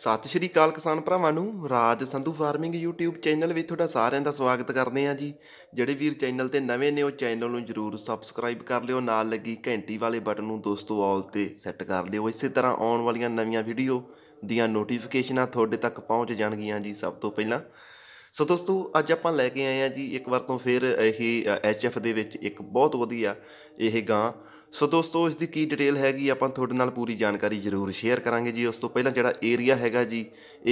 ਸਤਿ ਸ਼੍ਰੀ ਅਕਾਲ ਕਿਸਾਨ ਭਰਾਵਾਂ ਨੂੰ Raj Sandhu farming YouTube channel ਵਿੱਚ ਤੁਹਾਡਾ ਸਾਰਿਆਂ ਦਾ ਸਵਾਗਤ ਕਰਦੇ ਹਾਂ ਜੀ ਜਿਹੜੇ ਵੀਰ ਚੈਨਲ ਤੇ ਨਵੇਂ ਨੇ ਉਹ ਚੈਨਲ ਨੂੰ ਜਰੂਰ ਸਬਸਕ੍ਰਾਈਬ ਕਰ ਲਿਓ ਨਾਲ ਲੱਗੀ ਘੰਟੀ ਵਾਲੇ ਬਟਨ ਨੂੰ ਦੋਸਤੋ ਆਲ ਤੇ ਸੈੱਟ ਕਰ ਲਿਓ ਇਸੇ ਤਰ੍ਹਾਂ ਆਉਣ ਵਾਲੀਆਂ ਨਵੀਆਂ ਵੀਡੀਓ ਦੀਆਂ ਨੋਟੀਫਿਕੇਸ਼ਨਾਂ ਤੁਹਾਡੇ ਤੱਕ ਪਹੁੰਚ ਜਾਣਗੀਆਂ ਜੀ ਸਭ ਤੋਂ ਪਹਿਲਾਂ ਸੋ ਦੋਸਤੋ ਅੱਜ ਆਪਾਂ ਲੈ ਕੇ ਆਏ ਆ ਜੀ ਇੱਕ ਵਾਰ ਤੋਂ ਫਿਰ ਇਹ ਐਚਐਫ ਦੇ ਵਿੱਚ ਇੱਕ ਬਹੁਤ ਵਧੀਆ ਇਹ ਗਾਂ ਸੋ ਦੋਸਤੋ ਇਸ ਦੀ ਕੀ ਡਿਟੇਲ ਹੈਗੀ ਆਪਾਂ ਤੁਹਾਡੇ ਨਾਲ ਪੂਰੀ ਜਾਣਕਾਰੀ ਜ਼ਰੂਰ ਸ਼ੇਅਰ ਕਰਾਂਗੇ ਜੀ ਉਸ ਤੋਂ ਪਹਿਲਾਂ ਜਿਹੜਾ ਏਰੀਆ ਹੈਗਾ ਜੀ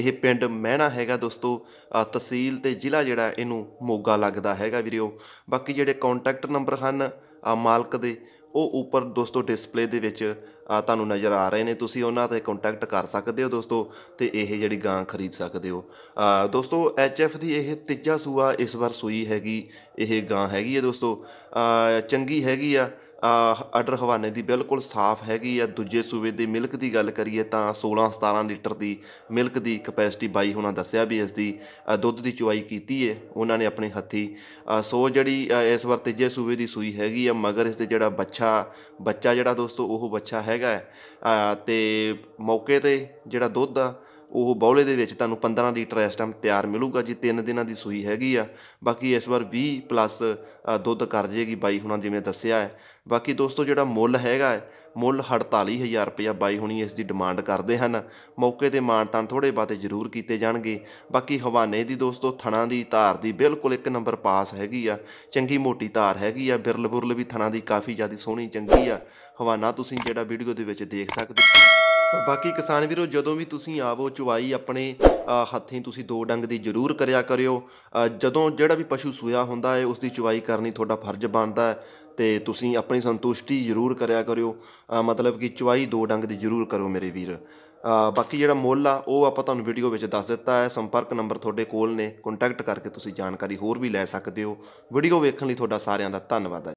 ਇਹ ਪਿੰਡ ਮਹਿਣਾ ਹੈਗਾ ਦੋਸਤੋ ਤਹਿਸੀਲ ਤੇ ਜ਼ਿਲ੍ਹਾ ਜਿਹੜਾ ਇਹਨੂੰ ਮੋਗਾ ਲੱਗਦਾ ਹੈਗਾ ਵੀਰਿਓ ਬਾਕੀ ਜਿਹੜੇ ਕੰਟੈਕਟ ਨੰਬਰ ਹਨ ਮਾਲਕ ਦੇ ਉਹ ਉੱਪਰ ਦੋਸਤੋ ਡਿਸਪਲੇ ਦੇ ਵਿੱਚ ਆ ਤੁਹਾਨੂੰ ਨਜ਼ਰ ਆ ਰਹੇ ਨੇ ਤੁਸੀਂ ਉਹਨਾਂ ਤੇ ਕੰਟੈਕਟ ਕਰ ਸਕਦੇ ਹੋ ਦੋਸਤੋ ਤੇ ਇਹ ਜਿਹੜੀ ਗਾਂ ਖਰੀਦ ਸਕਦੇ ਹੋ ਆ ਦੋਸਤੋ ਐਚਐਫ ਦੀ ਇਹ ਤੀਜਾ ਸੂਆ ਇਸ ਵਾਰ ਸੂਈ ਹੈਗੀ ਇਹ ਗਾਂ ਹੈਗੀ ਹੈ ਦੋਸਤੋ ਆ ਚੰਗੀ ਹੈਗੀ ਆ ਆ ਆਰਡਰ ਹਵਾਨੇ ਦੀ ਬਿਲਕੁਲ ਸਾਫ਼ ਹੈਗੀ ਆ ਦੂਜੇ ਸੂਵੇ ਦੀ ਮਿਲਕ ਦੀ ਗੱਲ ਕਰੀਏ ਤਾਂ 16 17 ਲੀਟਰ ਦੀ ਮਿਲਕ ਦੀ ਕਪੈਸਿਟੀ ਬਾਈ ਹੋਣਾ ਦੱਸਿਆ ਵੀ ਇਸ ਦੀ ਦੁੱਧ ਦੀ ਚੁਆਈ ਕੀਤੀ ਏ ਉਹਨਾਂ ਨੇ ਆਪਣੇ ਹੱਥੀ ਸੋ ਜਿਹੜੀ ਇਸ ਵਾਰ ਤੀਜੇ ਸੂਵੇ ਦੀ ਸੂਈ ਹੈਗੀ ਆ ਮਗਰ ਇਸ ਦੇ ਜਿਹੜਾ ਬੱਚਾ ਬੱਚਾ ਜਿਹੜਾ ਦੋਸਤੋ ਉਹ ਬੱਚਾ ਹੈ ਹੈਗਾ ਤੇ ਮੌਕੇ ਤੇ ਜਿਹੜਾ ਦੁੱਧ ਆ ਉਹ ਬੌਲੇ ਦੇ ਵਿੱਚ ਤੁਹਾਨੂੰ 15 ਲੀਟਰ ਇਸ ਟਾਈਮ ਤਿਆਰ ਮਿਲੂਗਾ ਜੀ 3 ਦਿਨਾਂ ਦੀ ਸੂਈ ਹੈਗੀ ਆ ਬਾਕੀ ਇਸ ਵਾਰ 20 ਪਲੱਸ ਦੁੱਧ ਕਰ ਜੇਗੀ ਬਾਈ ਹੁਣਾਂ ਜਿਵੇਂ ਦੱਸਿਆ ਹੈ ਬਾਕੀ ਦੋਸਤੋ ਜਿਹੜਾ ਮੁੱਲ ਹੈਗਾ ਹੈ ਮੁੱਲ 48000 ਰੁਪਿਆ ਬਾਈ ਹੁਣੀ ਇਸ ਦੀ ਡਿਮਾਂਡ ਕਰਦੇ ਹਨ ਮੌਕੇ ਤੇ ਮਾਨਤਾਨ ਥੋੜੇ ਬਾਤੇ ਜ਼ਰੂਰ ਕੀਤੇ ਜਾਣਗੇ ਬਾਕੀ ਹਵਾਨੇ ਦੀ ਦੋਸਤੋ ਥਣਾ ਦੀ ਧਾਰ ਦੀ ਬਿਲਕੁਲ ਇੱਕ ਨੰਬਰ ਪਾਸ ਹੈਗੀ ਆ ਚੰਗੀ ਮੋਟੀ ਧਾਰ ਹੈਗੀ ਆ ਬਿਰਲ ਬੁਰਲ ਵੀ ਥਣਾ ਦੀ ਕਾਫੀ ਜ਼ਿਆਦਾ ਸੋਹਣੀ ਚੰਗੀ ਆ ਹਵਾਨਾ ਤੁਸੀਂ ਜਿਹੜਾ ਵੀਡੀਓ ਦੇ ਵਿੱਚ ਦੇਖ ਸਕਦੇ ਬਾਕੀ ਕਿਸਾਨ ਵੀਰੋ ਜਦੋਂ ਵੀ ਤੁਸੀਂ ਆਵੋ ਚੁਵਾਈ ਆਪਣੇ ਹੱਥੀਂ ਤੁਸੀਂ ਦੋ ਡੰਗ ਦੀ ਜ਼ਰੂਰ ਕਰਿਆ ਕਰਿਓ ਜਦੋਂ ਜਿਹੜਾ ਵੀ ਪਸ਼ੂ ਸੂਇਆ ਹੁੰਦਾ ਹੈ ਉਸ ਦੀ ਚੁਵਾਈ ਕਰਨੀ ਤੁਹਾਡਾ ਫਰਜ਼ ਬਣਦਾ ਹੈ ਤੇ ਤੁਸੀਂ ਆਪਣੀ ਸੰਤੁਸ਼ਟੀ ਜ਼ਰੂਰ ਕਰਿਆ ਕਰਿਓ ਮਤਲਬ ਕਿ ਚੁਵਾਈ ਦੋ ਡੰਗ ਦੀ ਜ਼ਰੂਰ ਕਰੋ ਮੇਰੇ ਵੀਰ ਬਾਕੀ ਜਿਹੜਾ ਮੁੱਲ ਆ ਉਹ ਆਪਾਂ ਤੁਹਾਨੂੰ ਵੀਡੀਓ ਵਿੱਚ ਦੱਸ ਦਿੱਤਾ ਹੈ ਸੰਪਰਕ ਨੰਬਰ ਤੁਹਾਡੇ ਕੋਲ ਨੇ ਕੰਟੈਕਟ ਕਰਕੇ ਤੁਸੀਂ ਜਾਣਕਾਰੀ ਹੋਰ ਵੀ ਲੈ ਸਕਦੇ ਹੋ ਵੀਡੀਓ ਵੇਖਣ ਲਈ ਤੁਹਾਡਾ ਸਾਰਿਆਂ ਦਾ ਧੰਨਵਾਦ